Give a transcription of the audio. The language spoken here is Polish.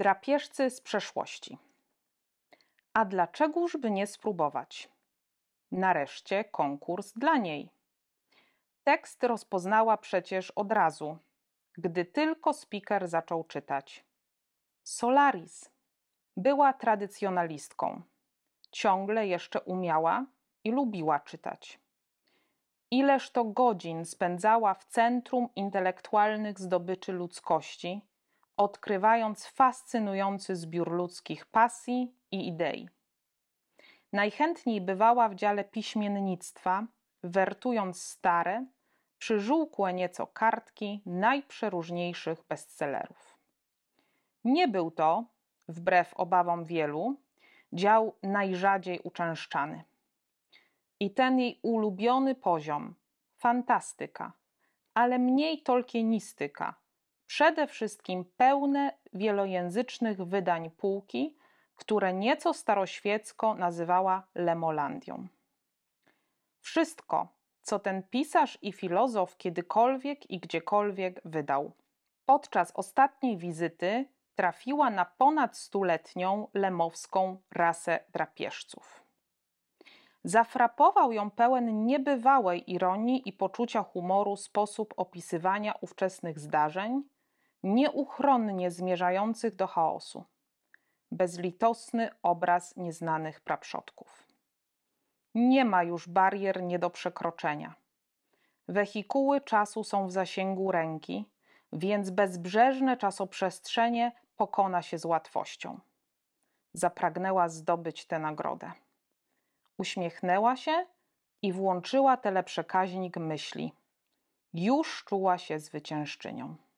Drapieżcy z przeszłości. A dlaczegoż by nie spróbować? Nareszcie konkurs dla niej. Tekst rozpoznała przecież od razu, gdy tylko speaker zaczął czytać. Solaris była tradycjonalistką. Ciągle jeszcze umiała i lubiła czytać. Ileż to godzin spędzała w centrum intelektualnych zdobyczy ludzkości odkrywając fascynujący zbiór ludzkich pasji i idei. Najchętniej bywała w dziale piśmiennictwa, wertując stare, przyżółkłe nieco kartki najprzeróżniejszych bestsellerów. Nie był to, wbrew obawom wielu, dział najrzadziej uczęszczany. I ten jej ulubiony poziom fantastyka, ale mniej tolkienistyka, przede wszystkim pełne wielojęzycznych wydań półki, które nieco staroświecko nazywała Lemolandią. Wszystko, co ten pisarz i filozof kiedykolwiek i gdziekolwiek wydał. Podczas ostatniej wizyty trafiła na ponad stuletnią lemowską rasę drapieżców. Zafrapował ją pełen niebywałej ironii i poczucia humoru sposób opisywania ówczesnych zdarzeń, nieuchronnie zmierzających do chaosu. Bezlitosny obraz nieznanych praprzodków. Nie ma już barier nie do przekroczenia. Wehikuły czasu są w zasięgu ręki, więc bezbrzeżne czasoprzestrzenie pokona się z łatwością. Zapragnęła zdobyć tę nagrodę. Uśmiechnęła się i włączyła teleprzekaźnik myśli. Już czuła się zwyciężczynią.